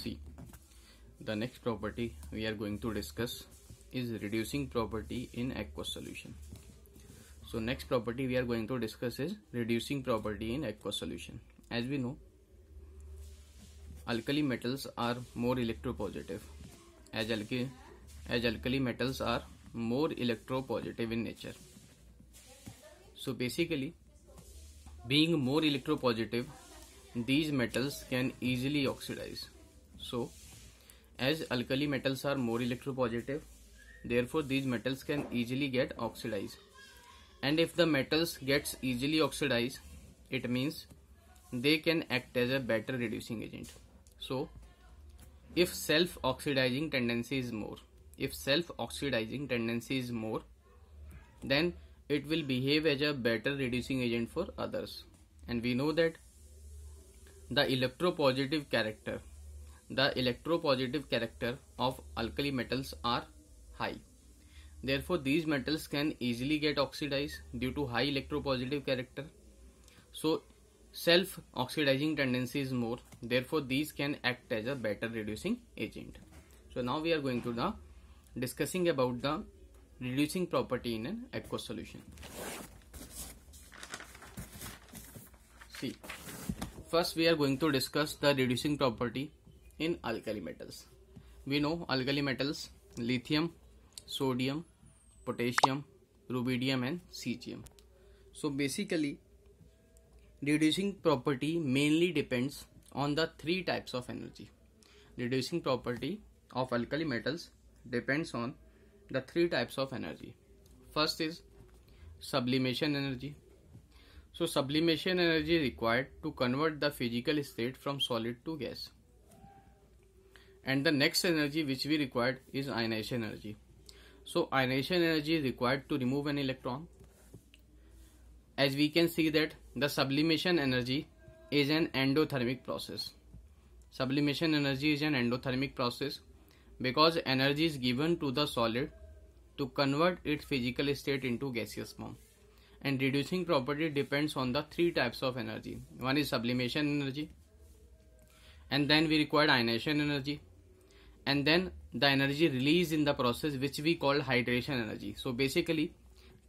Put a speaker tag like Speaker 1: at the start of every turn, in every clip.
Speaker 1: see the next property we are going to discuss is reducing property in aqueous solution so next property we are going to discuss is reducing property in aqueous solution as we know alkali metals are more electropositive as alkali as alkali metals are more electropositive in nature so basically being more electropositive these metals can easily oxidize so, as alkali metals are more electropositive, therefore these metals can easily get oxidized. And if the metals gets easily oxidized, it means they can act as a better reducing agent. So, if self-oxidizing tendency is more, if self-oxidizing tendency is more, then it will behave as a better reducing agent for others. And we know that the electropositive character the electropositive character of alkali metals are high. Therefore, these metals can easily get oxidized due to high electropositive character. So, self-oxidizing tendency is more. Therefore, these can act as a better reducing agent. So, now we are going to the discussing about the reducing property in an aqueous solution. See, first we are going to discuss the reducing property in alkali metals. We know alkali metals lithium, sodium, potassium, rubidium and cesium. So basically reducing property mainly depends on the three types of energy. Reducing property of alkali metals depends on the three types of energy. First is sublimation energy. So sublimation energy required to convert the physical state from solid to gas and the next energy which we required is ionization energy so ionization energy is required to remove an electron as we can see that the sublimation energy is an endothermic process sublimation energy is an endothermic process because energy is given to the solid to convert its physical state into gaseous form and reducing property depends on the three types of energy one is sublimation energy and then we require ionization energy and then the energy released in the process which we call hydration energy so basically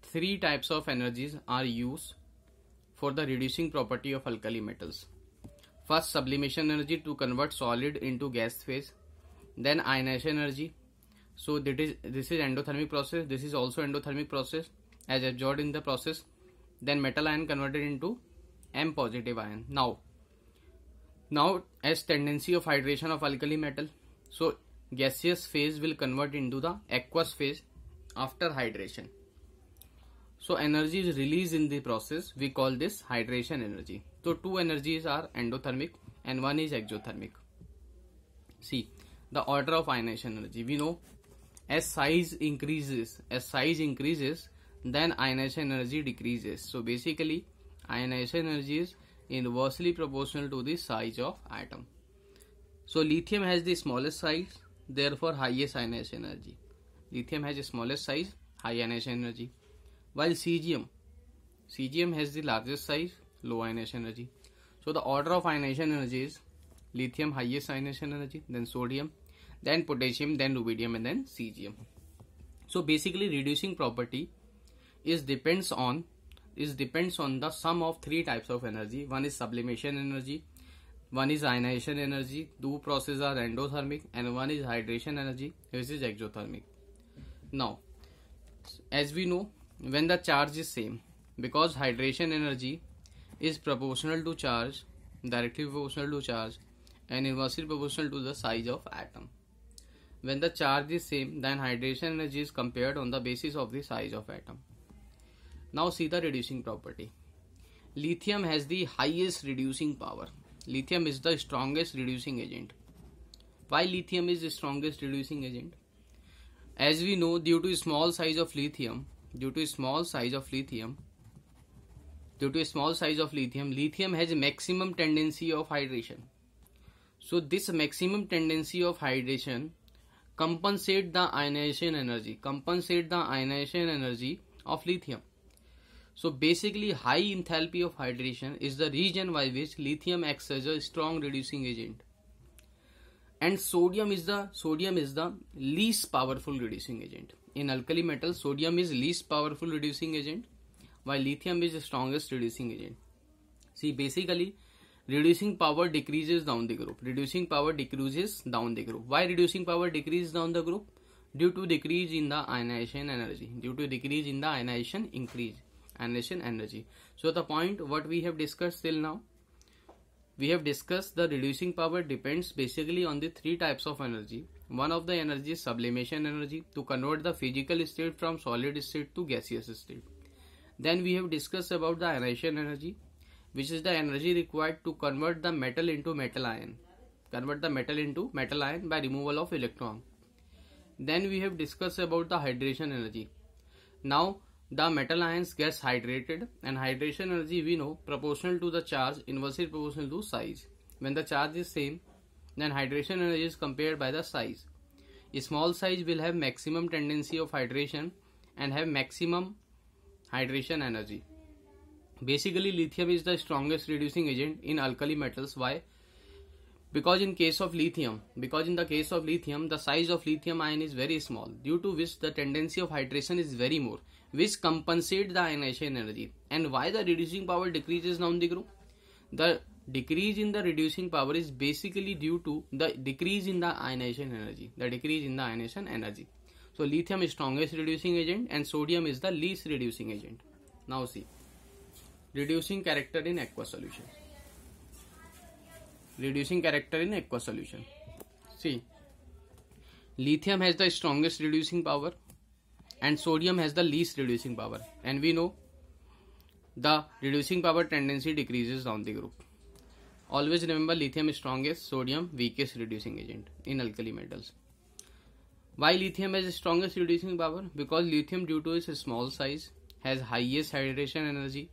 Speaker 1: three types of energies are used for the reducing property of alkali metals first sublimation energy to convert solid into gas phase then ionization energy so that is this is endothermic process this is also endothermic process as absorbed in the process then metal ion converted into m positive ion now now as tendency of hydration of alkali metal so gaseous phase will convert into the aqueous phase after hydration. So energy is released in the process. We call this hydration energy. So two energies are endothermic and one is exothermic. See the order of ionization energy. We know as size increases, as size increases, then ionization energy decreases. So basically ionization energy is inversely proportional to the size of atom. So lithium has the smallest size, therefore highest ionization energy. Lithium has the smallest size, high ionization energy. While cesium, cesium has the largest size, low ionization energy. So the order of ionization energy is lithium highest ionization energy, then sodium, then potassium, then rubidium and then cesium. So basically reducing property is depends on is depends on the sum of three types of energy. One is sublimation energy, one is ionisation energy two process are endothermic and one is hydration energy which is exothermic now as we know when the charge is same because hydration energy is proportional to charge directly proportional to charge and inversely proportional to the size of atom when the charge is same than hydration energy is compared on the basis of the size of atom now see the reducing property lithium has the highest reducing power lithium is the strongest reducing agent why lithium is the strongest reducing agent as we know due to small size of lithium due to small size of lithium due to small size of lithium lithium has maximum tendency of hydration so this maximum tendency of hydration compensate the ionization energy compensate the ionization energy of lithium so basically high enthalpy of hydration is the reason by which lithium acts as a strong reducing agent. And sodium is the sodium is the least powerful reducing agent. In alkali metals, sodium is least powerful reducing agent, while lithium is the strongest reducing agent. See basically reducing power decreases down the group. Reducing power decreases down the group. Why reducing power decreases down the group? Due to decrease in the ionization energy. Due to decrease in the ionization increase annihilation energy. So the point what we have discussed till now, we have discussed the reducing power depends basically on the three types of energy. One of the energy is sublimation energy to convert the physical state from solid state to gaseous state. Then we have discussed about the annihilation energy which is the energy required to convert the metal into metal ion convert the metal into metal ion by removal of electron then we have discussed about the hydration energy now the metal ions gets hydrated and hydration energy we know proportional to the charge inversely proportional to size. When the charge is same, then hydration energy is compared by the size. A small size will have maximum tendency of hydration and have maximum hydration energy. Basically lithium is the strongest reducing agent in alkali metals. Why? because in case of lithium because in the case of lithium the size of lithium ion is very small due to which the tendency of hydration is very more which compensate the ionization energy and why the reducing power decreases down the group the decrease in the reducing power is basically due to the decrease in the ionization energy the decrease in the ionization energy so lithium is strongest reducing agent and sodium is the least reducing agent now see reducing character in aqueous solution reducing character in aqua solution see lithium has the strongest reducing power and sodium has the least reducing power and we know the reducing power tendency decreases down the group always remember lithium is strongest sodium weakest reducing agent in alkali metals why lithium has strongest reducing power because lithium due to its small size has highest hydration energy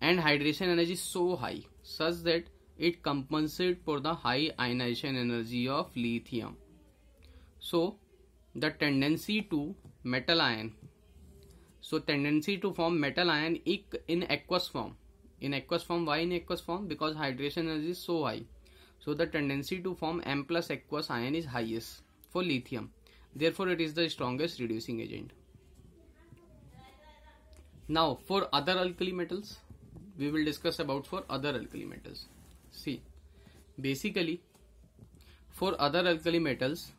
Speaker 1: and hydration energy is so high such that it compensates for the high ionization energy of lithium. So the tendency to metal ion. So tendency to form metal ion in aqueous form. In aqueous form, why in aqueous form? Because hydration energy is so high. So the tendency to form M plus aqueous ion is highest for lithium. Therefore it is the strongest reducing agent. Now for other alkali metals, we will discuss about for other alkali metals. See, basically for other alkali metals,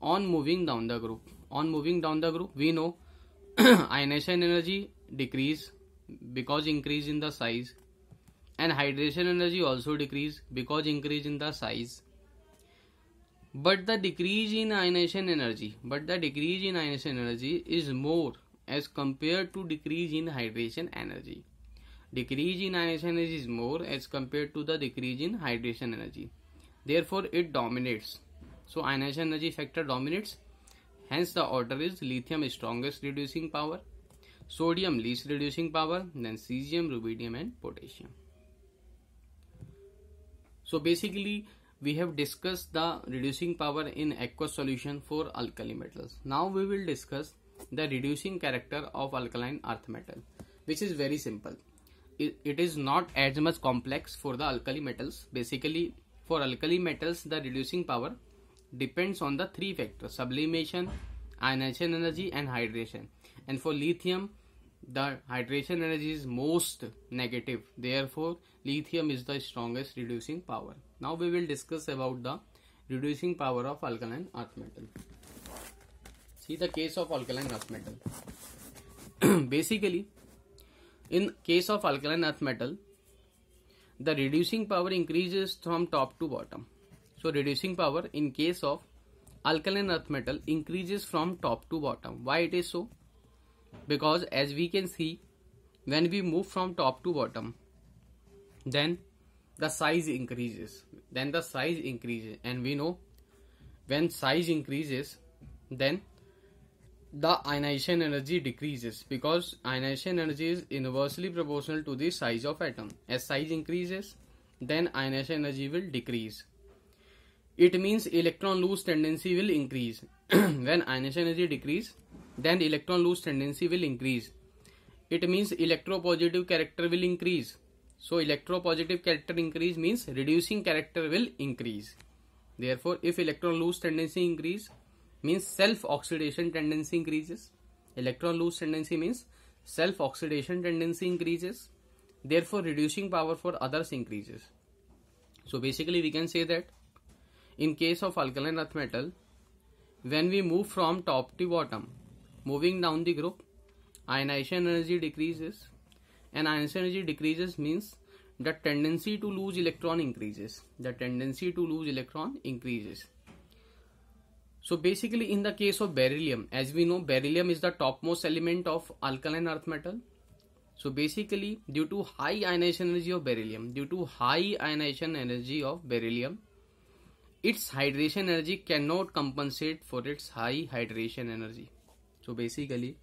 Speaker 1: on moving down the group, on moving down the group, we know ionization energy decrease because increase in the size and hydration energy also decrease because increase in the size but the decrease in ionization energy but the decrease in ionization energy is more as compared to decrease in hydration energy decrease in ionization energy is more as compared to the decrease in hydration energy. Therefore, it dominates. So, ionization energy factor dominates. Hence, the order is lithium strongest reducing power, sodium least reducing power, then cesium, rubidium and potassium. So, basically we have discussed the reducing power in aqueous solution for alkali metals. Now we will discuss the reducing character of alkaline earth metal which is very simple it is not as much complex for the alkali metals basically for alkali metals the reducing power depends on the three factors sublimation ionization energy and hydration and for lithium the hydration energy is most negative therefore lithium is the strongest reducing power now we will discuss about the reducing power of alkaline earth metal see the case of alkaline earth metal basically in case of alkaline earth metal, the reducing power increases from top to bottom. So reducing power in case of alkaline earth metal increases from top to bottom. Why it is so? Because as we can see, when we move from top to bottom, then the size increases. Then the size increases and we know when size increases, then the ionization energy decreases because ionization energy is inversely proportional to the size of atom. As size increases, then ionization energy will decrease. It means electron loose tendency will increase. when ionization energy decrease, then electron loose tendency will increase. It means electropositive character will increase. So electropositive character increase means reducing character will increase. Therefore, if electron loose tendency increase, means self oxidation tendency increases. Electron loose tendency means self oxidation tendency increases. Therefore, reducing power for others increases. So basically, we can say that in case of alkaline earth metal, when we move from top to bottom, moving down the group, ionization energy decreases. And ionization energy decreases means the tendency to lose electron increases. The tendency to lose electron increases. So basically in the case of beryllium, as we know beryllium is the topmost element of alkaline earth metal. So basically due to high ionization energy of beryllium, due to high ionization energy of beryllium, its hydration energy cannot compensate for its high hydration energy. So basically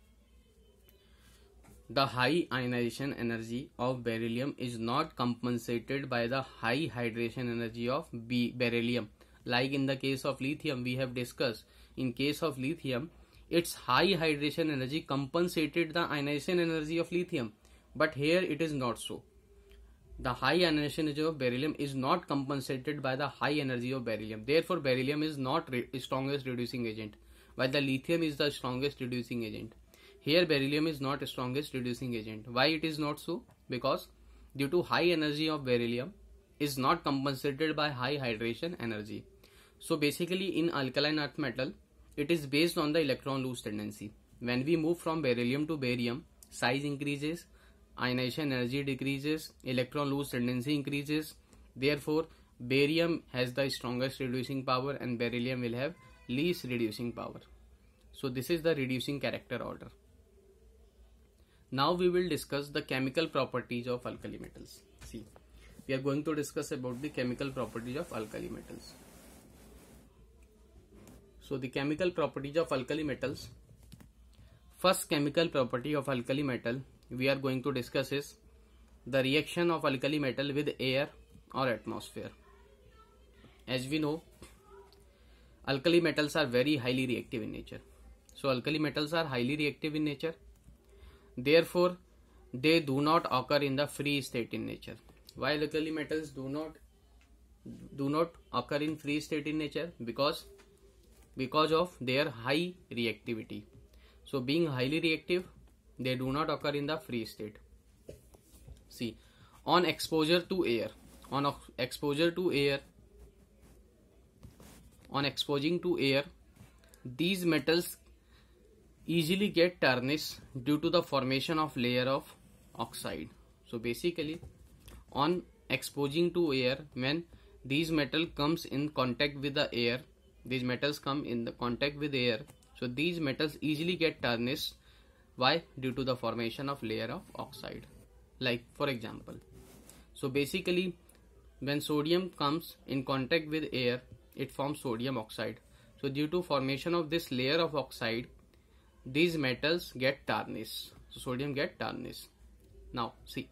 Speaker 1: the high ionization energy of beryllium is not compensated by the high hydration energy of beryllium like in the case of lithium we have discussed in case of lithium its high hydration energy compensated the ionization energy of lithium but here it is not so the high ionization energy of beryllium is not compensated by the high energy of beryllium therefore beryllium is not re strongest reducing agent while the lithium is the strongest reducing agent here beryllium is not strongest reducing agent why it is not so because due to high energy of beryllium is not compensated by high hydration energy so basically in alkaline earth metal, it is based on the electron loss tendency. When we move from beryllium to barium, size increases, ionization energy decreases, electron loss tendency increases. Therefore, barium has the strongest reducing power and beryllium will have least reducing power. So this is the reducing character order. Now we will discuss the chemical properties of alkali metals. See, we are going to discuss about the chemical properties of alkali metals. So the chemical properties of alkali metals. First chemical property of alkali metal we are going to discuss is the reaction of alkali metal with air or atmosphere. As we know, alkali metals are very highly reactive in nature. So alkali metals are highly reactive in nature. Therefore, they do not occur in the free state in nature. Why alkali metals do not do not occur in free state in nature? Because because of their high reactivity. So being highly reactive, they do not occur in the free state. See, on exposure to air, on exposure to air, on exposing to air, these metals easily get tarnished due to the formation of layer of oxide. So basically, on exposing to air, when these metal comes in contact with the air, these metals come in the contact with air so these metals easily get tarnished why due to the formation of layer of oxide like for example so basically when sodium comes in contact with air it forms sodium oxide so due to formation of this layer of oxide these metals get tarnished so sodium get tarnished now see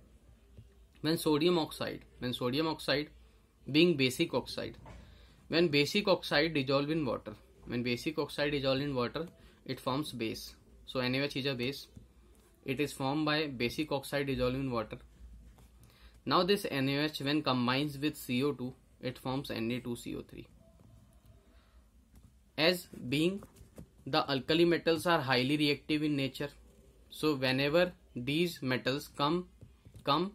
Speaker 1: when sodium oxide when sodium oxide being basic oxide when basic oxide dissolve in water when basic oxide dissolve in water it forms base so NaOH is a base it is formed by basic oxide dissolved in water now this NaOH when combines with CO2 it forms Na2CO3 as being the alkali metals are highly reactive in nature so whenever these metals come come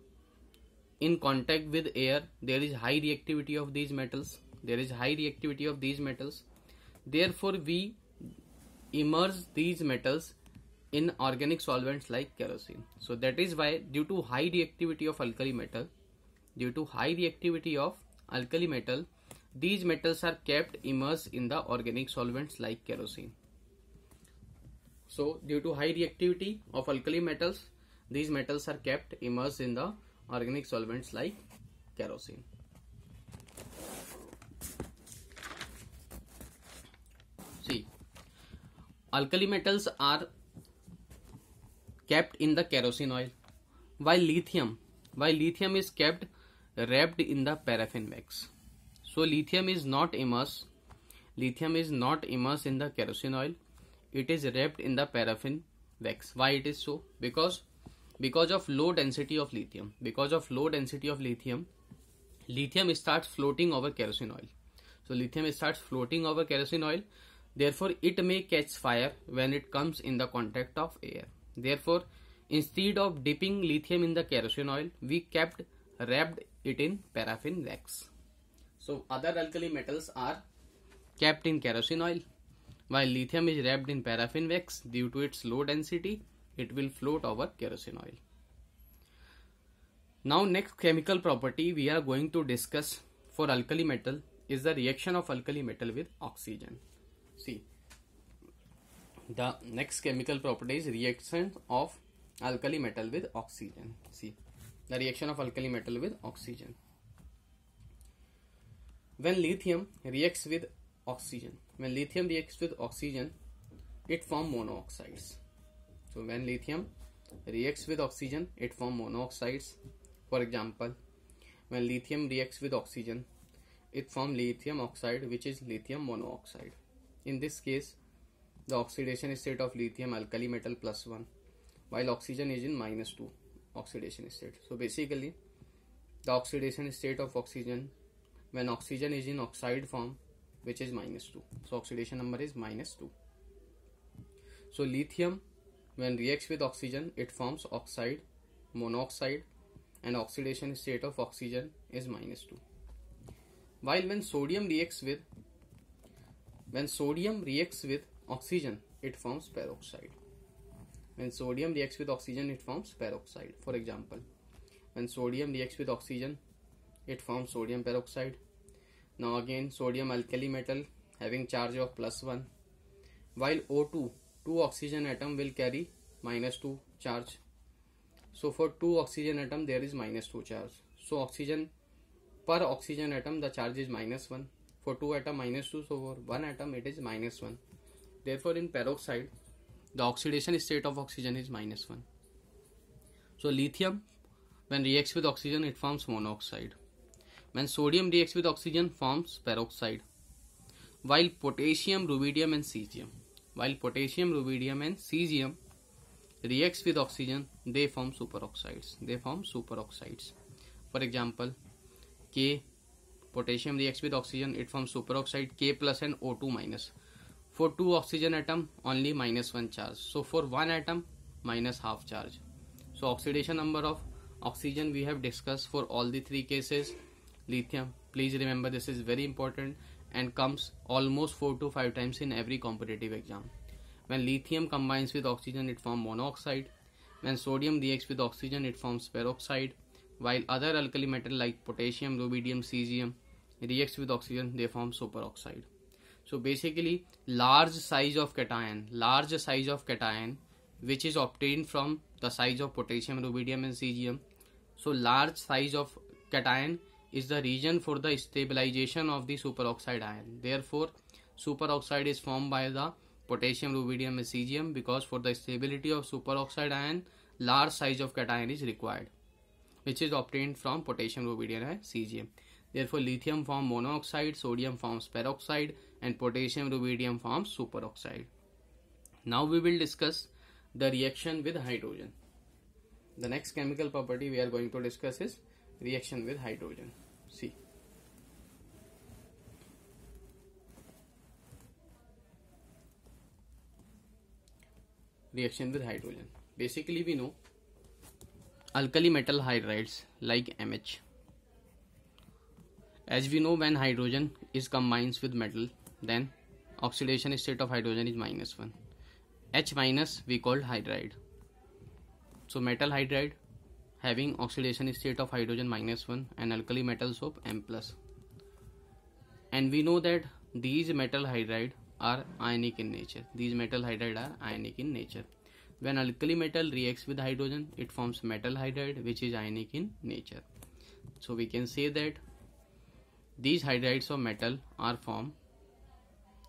Speaker 1: in contact with air there is high reactivity of these metals there is high reactivity of these metals therefore we immerse these metals in organic solvents like kerosene so that is why due to high reactivity of alkali metal due to high reactivity of alkali metal these metals are kept immersed in the organic solvents like kerosene so due to high reactivity of alkali metals these metals are kept immersed in the organic solvents like kerosene Alkali metals are kept in the kerosene oil while lithium while lithium is kept wrapped in the paraffin wax. So lithium is not immersed lithium is not immersed in the kerosene oil it is wrapped in the paraffin wax why it is so because because of low density of lithium because of low density of lithium lithium starts floating over kerosene oil so lithium starts floating over kerosene oil Therefore, it may catch fire when it comes in the contact of air. Therefore, instead of dipping lithium in the kerosene oil, we kept wrapped it in paraffin wax. So, other alkali metals are kept in kerosene oil. While lithium is wrapped in paraffin wax due to its low density, it will float over kerosene oil. Now next chemical property we are going to discuss for alkali metal is the reaction of alkali metal with oxygen. See, the next chemical property is reaction of alkali metal with oxygen. See, the reaction of alkali metal with oxygen. When lithium reacts with oxygen, when lithium reacts with oxygen, it form monoxides So when lithium reacts with oxygen, it form monoxides For example, when lithium reacts with oxygen, it form lithium oxide, which is lithium monoxide. In this case, the oxidation state of lithium alkali metal plus 1 while oxygen is in minus 2 oxidation state. So basically the oxidation state of oxygen when oxygen is in oxide form which is minus 2. So oxidation number is minus 2. So lithium when reacts with oxygen it forms oxide, monoxide and oxidation state of oxygen is minus 2. While when sodium reacts with when sodium reacts with oxygen, it forms peroxide. When sodium reacts with oxygen, it forms peroxide. For example, when sodium reacts with oxygen, it forms sodium peroxide. Now again, sodium alkali metal having charge of plus 1, while O2, 2 oxygen atom will carry minus 2 charge. So for 2 oxygen atom, there is minus 2 charge. So oxygen per oxygen atom, the charge is minus 1 for 2 atom minus 2 so for 1 atom it is minus 1 therefore in peroxide the oxidation state of oxygen is minus 1 so lithium when reacts with oxygen it forms monoxide when sodium reacts with oxygen forms peroxide while potassium rubidium and cesium while potassium rubidium and cesium reacts with oxygen they form superoxides they form superoxides for example k Potassium reacts with oxygen, it forms superoxide K plus and O2 minus. For two oxygen atom, only minus one charge. So for one atom, minus half charge. So oxidation number of oxygen we have discussed for all the three cases. Lithium, please remember this is very important and comes almost 4 to 5 times in every competitive exam. When lithium combines with oxygen, it forms monoxide. When sodium reacts with oxygen, it forms peroxide, while other alkali metal like potassium, rubidium, cesium, reacts with oxygen they form superoxide so basically large size of cation large size of cation which is obtained from the size of potassium rubidium and cesium so large size of cation is the region for the stabilization of the superoxide ion therefore superoxide is formed by the potassium rubidium and cesium because for the stability of superoxide ion large size of cation is required which is obtained from potassium rubidium and cesium Therefore, lithium forms monoxide, sodium forms peroxide, and potassium rubidium forms superoxide. Now we will discuss the reaction with hydrogen. The next chemical property we are going to discuss is reaction with hydrogen. See. Reaction with hydrogen. Basically, we know alkali metal hydrides like MH as we know when hydrogen is combines with metal then oxidation state of hydrogen is minus 1. H minus we called hydride. So metal hydride having oxidation state of hydrogen minus 1 and alkali metal soap M plus. And we know that these metal hydride are ionic in nature. These metal hydride are ionic in nature. When alkali metal reacts with hydrogen, it forms metal hydride which is ionic in nature. So we can say that these hydrides of metal are formed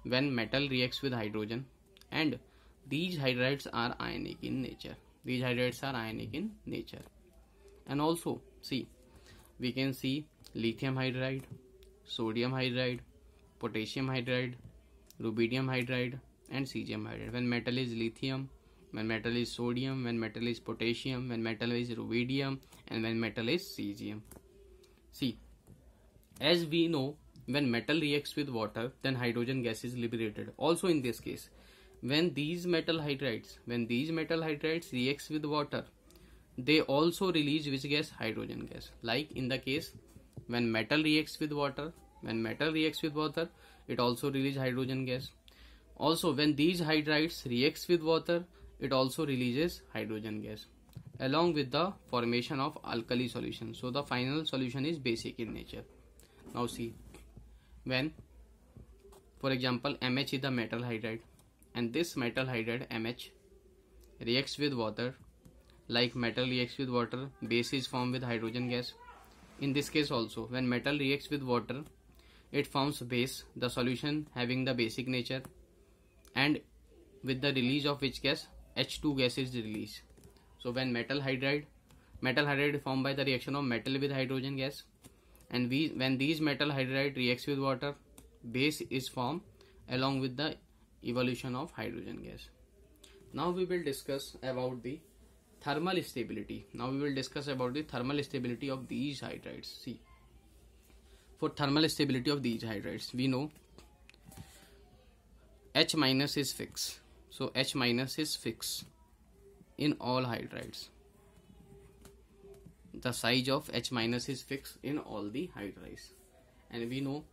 Speaker 1: when metal reacts with hydrogen and these hydrides are ionic in nature. These hydrides are ionic in nature. And also see we can see lithium hydride, sodium hydride, potassium hydride, rubidium hydride and cesium hydride. When metal is lithium, when metal is sodium, when metal is potassium, when metal is rubidium and when metal is cesium. See as we know, when metal reacts with water, then hydrogen gas is liberated. Also in this case, when these metal hydrides, when these metal hydrides reacts with water, they also release which gas? Hydrogen gas. Like in the case when metal reacts with water, when metal reacts with water, it also releases hydrogen gas. Also, when these hydrides reacts with water, it also releases hydrogen gas along with the formation of alkali solution. So the final solution is basic in nature now see when for example MH is the metal hydride and this metal hydride MH reacts with water like metal reacts with water base is formed with hydrogen gas in this case also when metal reacts with water it forms base the solution having the basic nature and with the release of which gas H2 gas is released so when metal hydride metal hydride formed by the reaction of metal with hydrogen gas and we, when these metal hydride reacts with water base is formed along with the evolution of hydrogen gas now we will discuss about the thermal stability now we will discuss about the thermal stability of these hydrides see for thermal stability of these hydrides we know h minus is fixed so h minus is fixed in all hydrides the size of H minus is fixed in all the hydrides and we know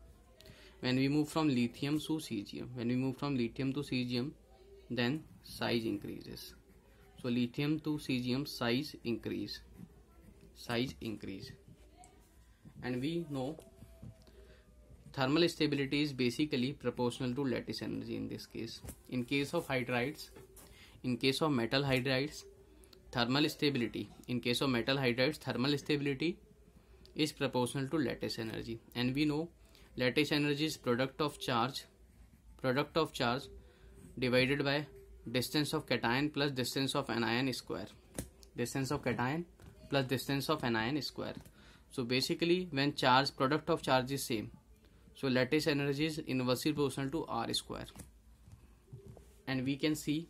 Speaker 1: when we move from lithium to cesium when we move from lithium to cesium then size increases so lithium to cesium size increase size increase and we know thermal stability is basically proportional to lattice energy in this case in case of hydrides in case of metal hydrides thermal stability in case of metal hydrides thermal stability is proportional to lattice energy and we know lattice energy is product of charge product of charge divided by distance of cation plus distance of anion square distance of cation plus distance of anion square so basically when charge product of charge is same so lattice energy is inversely proportional to R square and we can see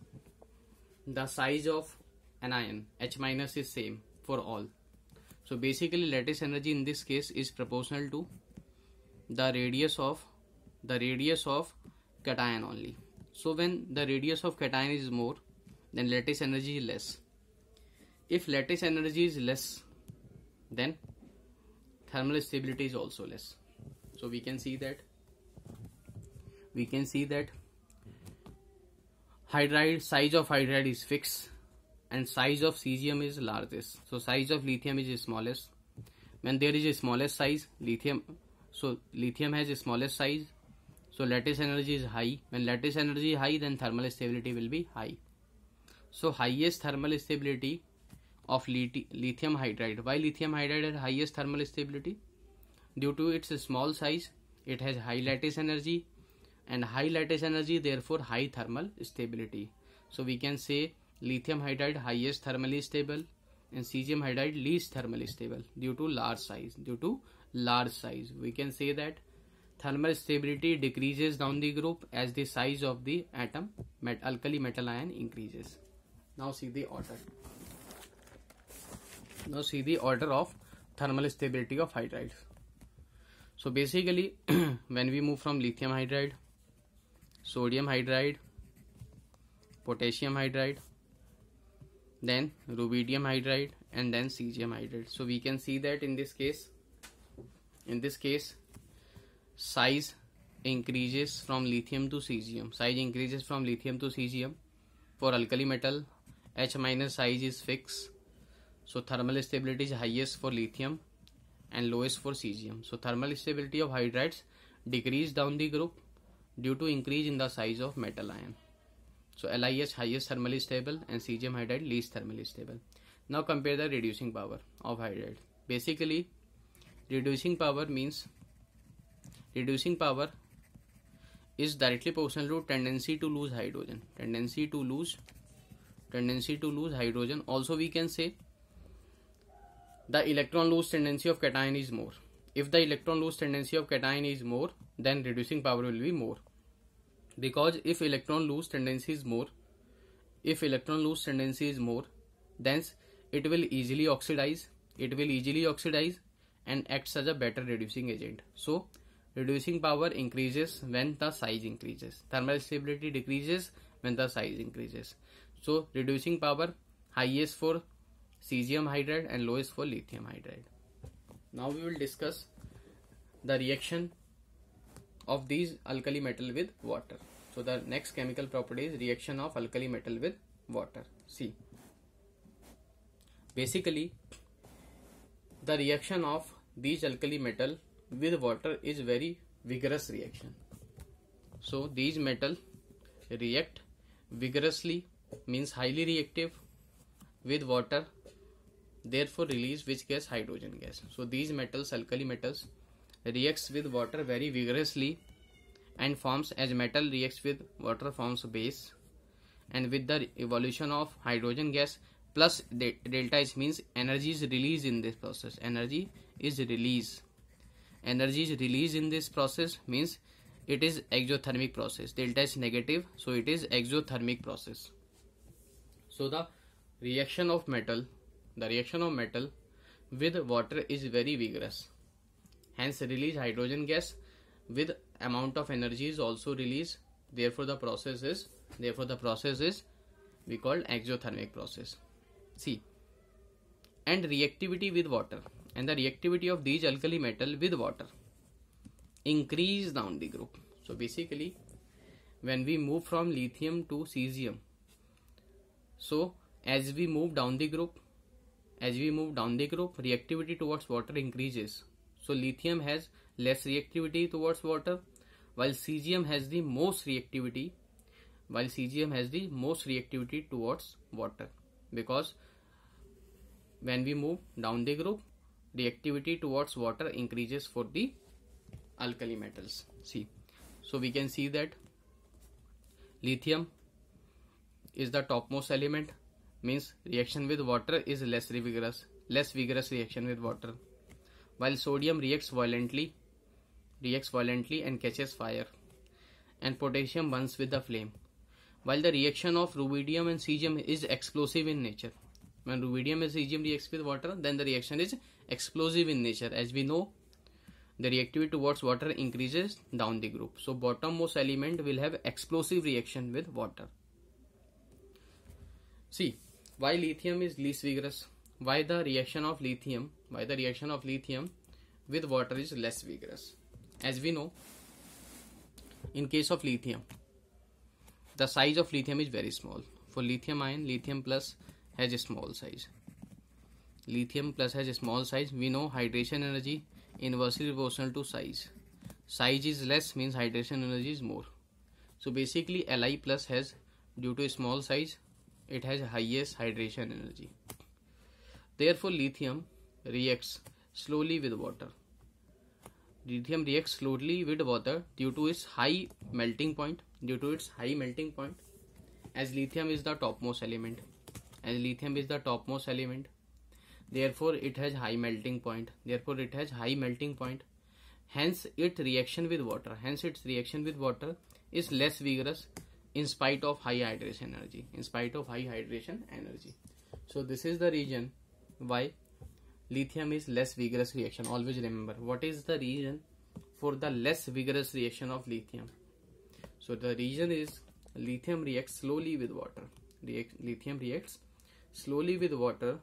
Speaker 1: the size of anion H minus is same for all. So basically lattice energy in this case is proportional to the radius of the radius of cation only. So when the radius of cation is more then lattice energy is less. If lattice energy is less then thermal stability is also less. So we can see that we can see that hydride size of hydride is fixed and size of cesium is largest so size of lithium is smallest when there is a smallest size lithium so lithium has a smallest size so lattice energy is high when lattice energy is high then thermal stability will be high so highest thermal stability of lithium hydride why lithium hydride has highest thermal stability due to its small size it has high lattice energy and high lattice energy therefore high thermal stability so we can say lithium hydride highest thermally stable and cesium hydride least thermally stable due to large size due to large size we can say that thermal stability decreases down the group as the size of the atom met alkali metal ion increases now see the order now see the order of thermal stability of hydrides so basically when we move from lithium hydride sodium hydride potassium hydride then rubidium hydride and then cesium hydride so we can see that in this case in this case size increases from lithium to cesium size increases from lithium to cesium for alkali metal h minus size is fixed so thermal stability is highest for lithium and lowest for cesium so thermal stability of hydrides decrease down the group due to increase in the size of metal ion so LIS highest thermally stable and CGM hydride least thermally stable. Now compare the reducing power of hydride. Basically, reducing power means reducing power is directly proportional to tendency to lose hydrogen. Tendency to lose tendency to lose hydrogen. Also we can say the electron lose tendency of cation is more. If the electron lose tendency of cation is more, then reducing power will be more because if electron lose tendency is more if electron lose tendency is more then it will easily oxidize it will easily oxidize and acts as a better reducing agent so reducing power increases when the size increases thermal stability decreases when the size increases so reducing power highest for cesium hydride and lowest for lithium hydride now we will discuss the reaction of these alkali metal with water. So the next chemical property is reaction of alkali metal with water. See, basically the reaction of these alkali metal with water is very vigorous reaction. So these metal react vigorously means highly reactive with water therefore release which gas hydrogen gas so these metals alkali metals reacts with water very vigorously and forms as metal reacts with water forms base and with the evolution of hydrogen gas plus delta H means energy is released in this process energy is released energy is released in this process means it is exothermic process delta is negative so it is exothermic process so the reaction of metal the reaction of metal with water is very vigorous hence release hydrogen gas with amount of energy is also released therefore the process is therefore the process is we call exothermic process see and reactivity with water and the reactivity of these alkali metal with water increase down the group so basically when we move from lithium to cesium so as we move down the group as we move down the group reactivity towards water increases so lithium has less reactivity towards water while cesium has the most reactivity while cesium has the most reactivity towards water because when we move down the group reactivity towards water increases for the alkali metals see so we can see that lithium is the topmost element means reaction with water is less vigorous less vigorous reaction with water while sodium reacts violently reacts violently and catches fire and potassium burns with the flame while the reaction of rubidium and cesium is explosive in nature when rubidium and cesium reacts with water then the reaction is explosive in nature as we know the reactivity towards water increases down the group so bottommost element will have explosive reaction with water see why lithium is least vigorous why the reaction of lithium why the reaction of lithium with water is less vigorous. As we know, in case of lithium, the size of lithium is very small. For lithium ion, lithium plus has a small size. Lithium plus has a small size. We know hydration energy inversely proportional to size. Size is less means hydration energy is more. So basically Li plus has due to small size it has highest hydration energy. Therefore lithium reacts slowly with water. Lithium reacts slowly with water due to its high melting point. Due to its high melting point, as lithium is the topmost element, as lithium is the topmost element, therefore it has high melting point. Therefore it has high melting point. Hence its reaction with water. Hence its reaction with water is less vigorous in spite of high hydration energy. In spite of high hydration energy. So this is the reason why lithium is less vigorous reaction always remember what is the reason for the less vigorous reaction of lithium so the reason is lithium reacts slowly with water React, lithium reacts slowly with water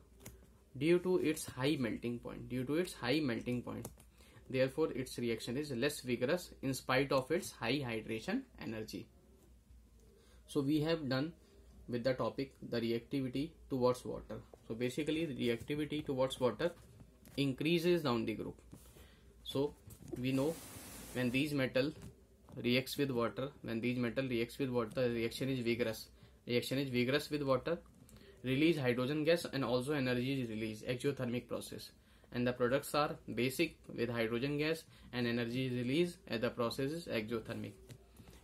Speaker 1: due to its high melting point due to its high melting point therefore its reaction is less vigorous in spite of its high hydration energy so we have done with the topic the reactivity towards water so basically the reactivity towards water increases down the group so we know when these metal reacts with water when these metal reacts with water reaction is vigorous reaction is vigorous with water release hydrogen gas and also energy is released exothermic process and the products are basic with hydrogen gas and energy is released As the process is exothermic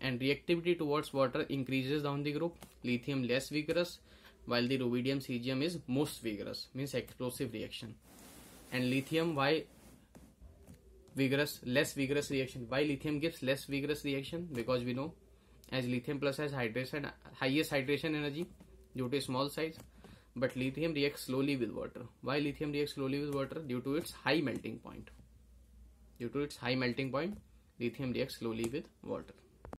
Speaker 1: and reactivity towards water increases down the group. Lithium less vigorous while the rubidium cesium is most vigorous means explosive reaction. And lithium why vigorous less vigorous reaction why lithium gives less vigorous reaction because we know as lithium plus has hydration highest hydration energy due to small size but lithium reacts slowly with water why lithium reacts slowly with water due to its high melting point due to its high melting point lithium reacts slowly with water